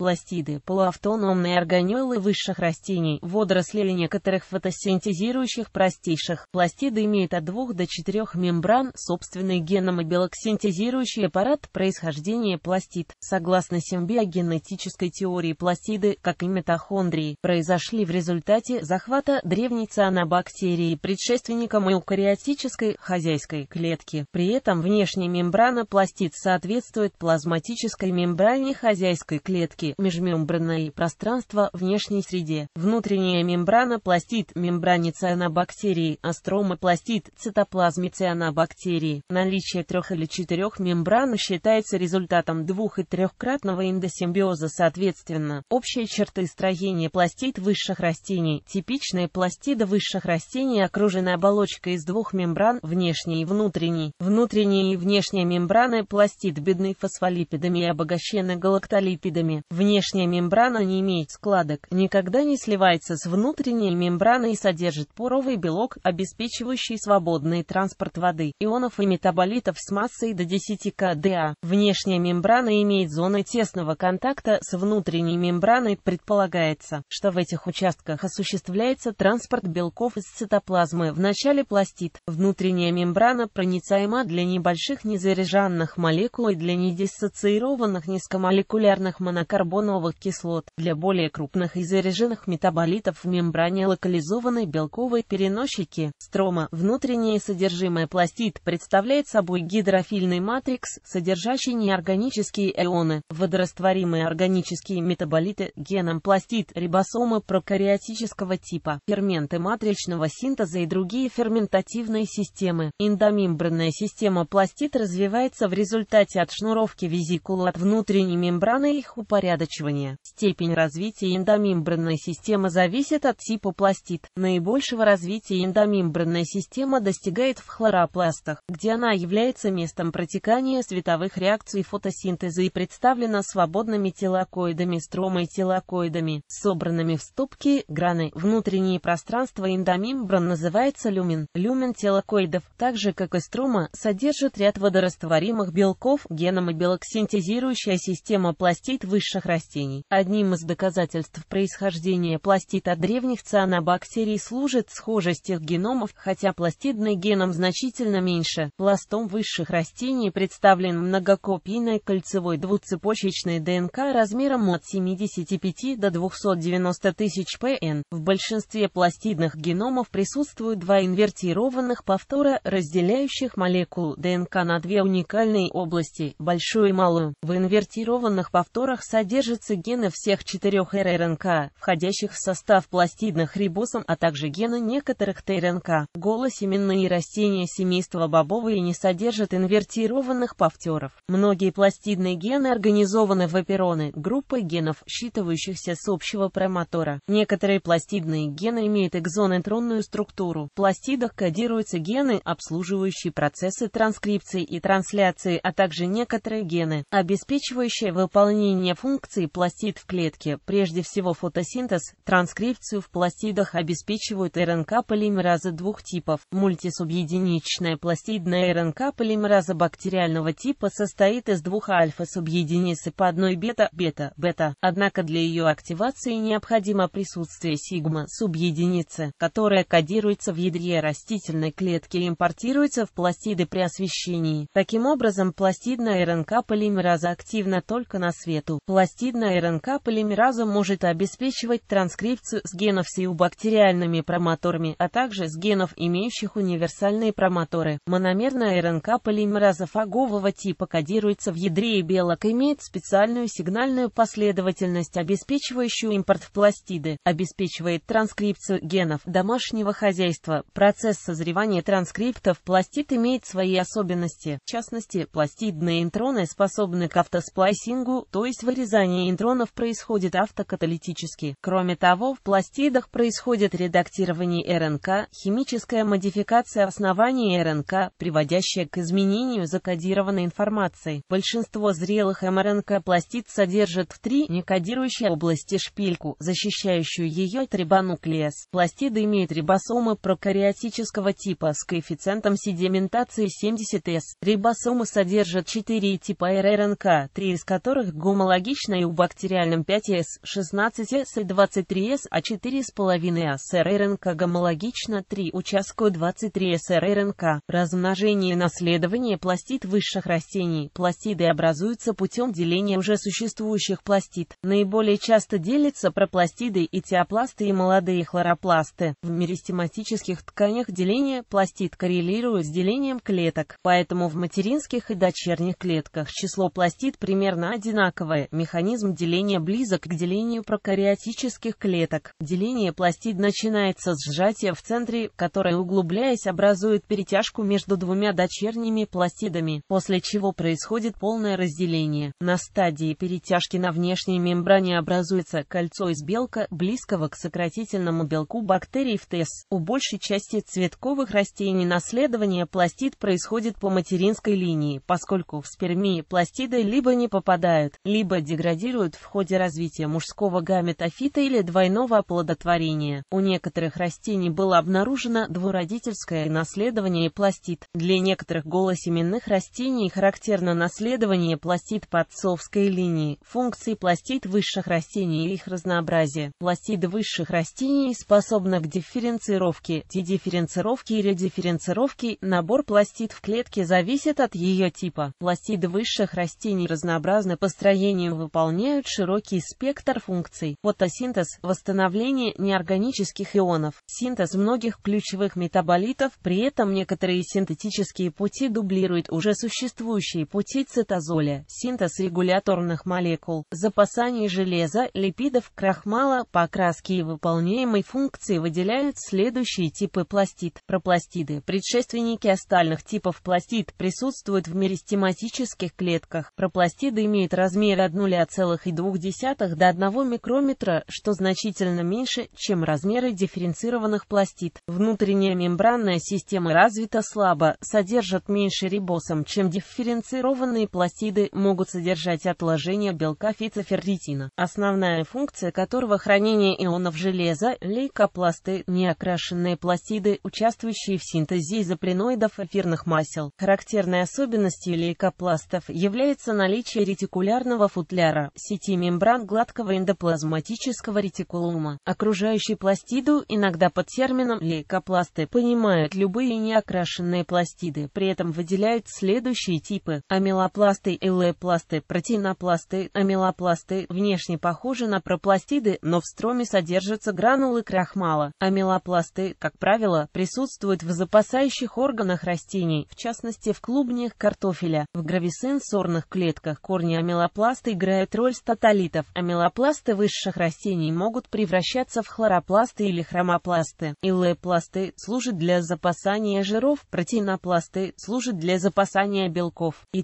пластиды, полуавтономные органеллы высших растений, водорослей и некоторых фотосинтезирующих простейших. Пластиды имеют от 2 до 4 мембран, собственный геном и белоксинтезирующий аппарат происхождения пластид. Согласно симбиогенетической теории, пластиды, как и митохондрии, произошли в результате захвата древней цианобактерии предшественником эукариотической хозяйской клетки. При этом внешняя мембрана пластид соответствует плазматической мембране хозяйской клетки межмембранное пространство внешней среде. Внутренняя мембрана пластит мембране цианобактерии, астрома пластит цитоплазме цианобактерии. Наличие трех или четырех мембран считается результатом двух- и трехкратного эндосимбиоза соответственно. Общие черты строения пластид высших растений. Типичная пластиды высших растений окружена оболочкой из двух мембран, внешней и внутренней. Внутренняя и внешняя мембраны пластид бедны фосфолипидами и обогащены галактолипидами. В Внешняя мембрана не имеет складок, никогда не сливается с внутренней мембраной и содержит пуровый белок, обеспечивающий свободный транспорт воды, ионов и метаболитов с массой до 10 кДА. Внешняя мембрана имеет зоны тесного контакта с внутренней мембраной. Предполагается, что в этих участках осуществляется транспорт белков из цитоплазмы. Вначале пластид. Внутренняя мембрана проницаема для небольших незаряженных молекул и для недиссоциированных низкомолекулярных монокарбонов карбоновых кислот. Для более крупных и заряженных метаболитов в мембране локализованной белковой переносчики строма внутреннее содержимое пластид представляет собой гидрофильный матрикс, содержащий неорганические ионы, водорастворимые органические метаболиты, геном пластид, рибосомы прокариотического типа, ферменты матричного синтеза и другие ферментативные системы. Эндомембранная система пластид развивается в результате отшнуровки визикул от внутренней мембраны их упорядочения упорядочивания. Степень развития эндомембранной системы зависит от типа пластид. Наибольшего развития эндомембранная система достигает в хлоропластах, где она является местом протекания световых реакций фотосинтеза и представлена свободными телокоидами, стромой-телокоидами, собранными в ступки, граны. Внутреннее пространство эндомембран называется люмен. Люмен телокоидов, так же как и строма, содержит ряд водорастворимых белков, геном и белок система пластид высших наших растений. Одним из доказательств происхождения пластид от древних цианобактерий служит схожесть их геномов, хотя пластидный геном значительно меньше. Пластом высших растений представлен многокопийной кольцевой двуцепочечной ДНК размером от 75 до 290 тысяч ПН. В большинстве пластидных геномов присутствуют два инвертированных повтора, разделяющих молекулу ДНК на две уникальные области – большую и малую. В инвертированных повторах содержатся содержатся гены всех четырех РРНК, входящих в состав пластидных рибосом, а также гены некоторых ТРНК. Голосеменные растения семейства бобовые не содержат инвертированных повторов. Многие пластидные гены организованы в опероны, группы генов, считывающихся с общего промотора. Некоторые пластидные гены имеют экзонетронную структуру. В пластидах кодируются гены, обслуживающие процессы транскрипции и трансляции, а также некоторые гены, обеспечивающие выполнение функций Функции пластид в клетке, прежде всего фотосинтез, транскрипцию в пластидах обеспечивают РНК полимеразы двух типов. Мультисубъединичная пластидная РНК полимераза бактериального типа состоит из двух альфа-субъединиц и по одной бета-бета, бета. Однако для ее активации необходимо присутствие сигма-субъединицы, которая кодируется в ядре растительной клетки и импортируется в пластиды при освещении. Таким образом, пластидная РНК полимераза активна только на свету. Пластидная РНК полимераза может обеспечивать транскрипцию с генов с бактериальными промоторами, а также с генов, имеющих универсальные промоторы. Мономерная РНК полимераза фагового типа кодируется в ядре и белок, имеет специальную сигнальную последовательность, обеспечивающую импорт в пластиды, обеспечивает транскрипцию генов домашнего хозяйства. Процесс созревания транскриптов пластид имеет свои особенности. В частности, пластидные интроны способны к автосплайсингу, то есть вырезанию содержание интронов происходит автокаталитически. Кроме того, в пластидах происходит редактирование РНК, химическая модификация основания РНК, приводящая к изменению закодированной информации. Большинство зрелых МРНК-пластид содержит в три некодирующие области шпильку, защищающую ее от рибонуклеаз. Пластиды имеют рибосомы прокариотического типа с коэффициентом седиментации 70С. Рибосомы содержат четыре типа РРНК, три из которых гомологичны токсичной у бактериальном 5С, 16С и 23С, а 4,5С РНК гомологично 3 участку 23С РНК. Размножение и наследование пластид высших растений. Пластиды образуются путем деления уже существующих пластид. Наиболее часто делятся пропластиды и теопласты и молодые хлоропласты. В меристематических тканях деление пластид коррелирует с делением клеток, поэтому в материнских и дочерних клетках число пластид примерно одинаковое механизм деления близок к делению прокариотических клеток. Деление пластид начинается с сжатия в центре, которое, углубляясь, образует перетяжку между двумя дочерними пластидами, после чего происходит полное разделение. На стадии перетяжки на внешней мембране образуется кольцо из белка, близкого к сократительному белку бактерий в ТЭС. У большей части цветковых растений наследование пластид происходит по материнской линии, поскольку в спермии пластиды либо не попадают, либо деградируют деградируют в ходе развития мужского гаметофита или двойного оплодотворения. У некоторых растений было обнаружено двуродительское наследование пластид. Для некоторых голосеменных растений характерно наследование пластид по отцовской линии, функции пластид высших растений и их разнообразие. Пластиды высших растений способны к дифференцировке, дедифференцировке и редифференцировке. Набор пластид в клетке зависит от ее типа. Пластиды высших растений разнообразны по строению выполнения выполняют широкий спектр функций – фотосинтез, восстановление неорганических ионов, синтез многих ключевых метаболитов, при этом некоторые синтетические пути дублируют уже существующие пути цитозоля, синтез регуляторных молекул, запасание железа, липидов, крахмала, покраски и выполняемой функции выделяют следующие типы пластид. Пропластиды – предшественники остальных типов пластид, присутствуют в меристематических клетках. Пропластиды имеют размер 1 0,2 до 1 микрометра, что значительно меньше, чем размеры дифференцированных пластид. Внутренняя мембранная система развита слабо, содержит меньше рибосом, чем дифференцированные пластиды, могут содержать отложения белка фитоферритина, основная функция которого хранение ионов железа, лейкопласты, неокрашенные пластиды, участвующие в синтезе изопреноидов эфирных масел. Характерной особенностью лейкопластов является наличие ретикулярного футляра, миллиара сети мембран гладкого эндоплазматического ретикулума. окружающей пластиду иногда под термином лейкопласты понимают любые неокрашенные пластиды, при этом выделяют следующие типы. Амилопласты, элепласты, протеинопласты, амилопласты внешне похожи на пропластиды, но в строме содержатся гранулы крахмала. Амилопласты, как правило, присутствуют в запасающих органах растений, в частности в клубнях картофеля. В грависенсорных клетках корни амилопласты играют играет роль статолитов, а мелопласты высших растений могут превращаться в хлоропласты или хромопласты. Илопласты служат для запасания жиров, протеинопласты служат для запасания белков. И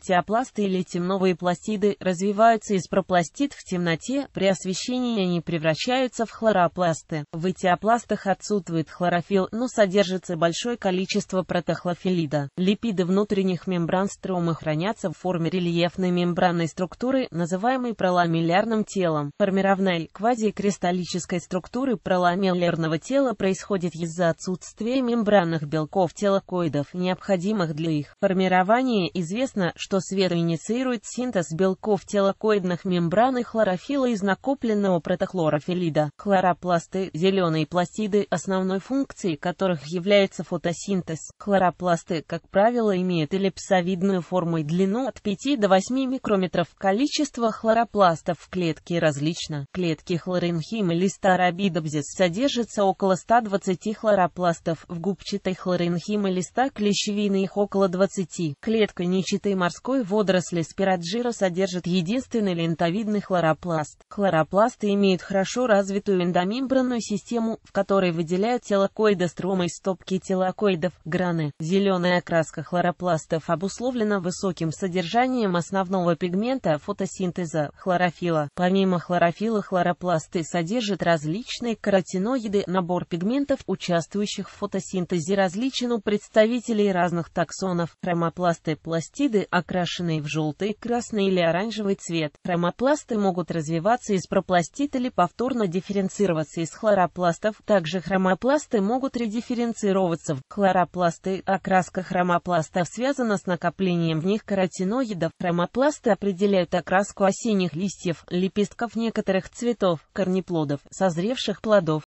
или темновые пластиды развиваются из пропластид в темноте, при освещении они превращаются в хлоропласты. В этиопластах отсутствует хлорофилл, но содержится большое количество протохлофилида. Липиды внутренних мембран стромы хранятся в форме рельефной мембранной структуры, называемой называемой проламеллярным телом. Формирование квазикристаллической структуры проламеллярного тела происходит из-за отсутствия мембранных белков телокоидов, необходимых для их формирования. Известно, что свет инициирует синтез белков телокоидных мембран и хлорофила из накопленного протохлорофилида. Хлоропласты, зеленые пластиды, основной функцией которых является фотосинтез. Хлоропласты, как правило, имеют эллипсовидную форму и длину от 5 до 8 микрометров. Количество хлоропластов хлоропластов в клетке различно. Клетки клетке хлоренхим или содержится около 120 хлоропластов, в губчатой хлоренхим листа ста клещевины их около 20. Клетка нечитой морской водоросли спираджира содержит единственный лентовидный хлоропласт. Хлоропласты имеют хорошо развитую эндомембранную систему, в которой выделяют телокоидостромы из стопки телокоидов, граны. Зеленая окраска хлоропластов обусловлена высоким содержанием основного пигмента фотосинтеза хлора, хлорофила. Помимо хлорофила хлоропласты содержат различные каротиноиды, набор пигментов, участвующих в фотосинтезе различен у представителей разных таксонов. Хромопласты пластиды, окрашенные в желтый, красный или оранжевый цвет. Хромопласты могут развиваться из пропластит или повторно дифференцироваться из хлоропластов. Также хромопласты могут редифференцироваться в хлоропласты. Окраска хромопластов связана с накоплением в них каротиноидов. Хромопласты определяют окраску осенней синих листьев, лепестков некоторых цветов, корнеплодов, созревших плодов,